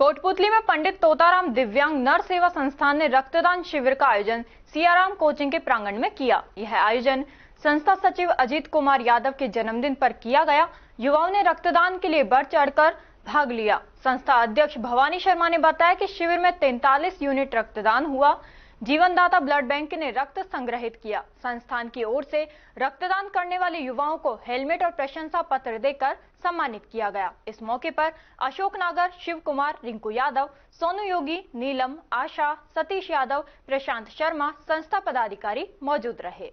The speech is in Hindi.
कोटपुतली में पंडित तोताराम दिव्यांग नर सेवा संस्थान ने रक्तदान शिविर का आयोजन सियाराम कोचिंग के प्रांगण में किया यह आयोजन संस्था सचिव अजीत कुमार यादव के जन्मदिन पर किया गया युवाओं ने रक्तदान के लिए बढ़ चढ़कर भाग लिया संस्था अध्यक्ष भवानी शर्मा ने बताया कि शिविर में तैतालीस यूनिट रक्तदान हुआ जीवनदाता ब्लड बैंक ने रक्त संग्रहित किया संस्थान की ओर से रक्तदान करने वाले युवाओं को हेलमेट और प्रशंसा पत्र देकर सम्मानित किया गया इस मौके पर अशोक नागर शिव कुमार रिंकू यादव सोनू योगी नीलम आशा सतीश यादव प्रशांत शर्मा संस्था पदाधिकारी मौजूद रहे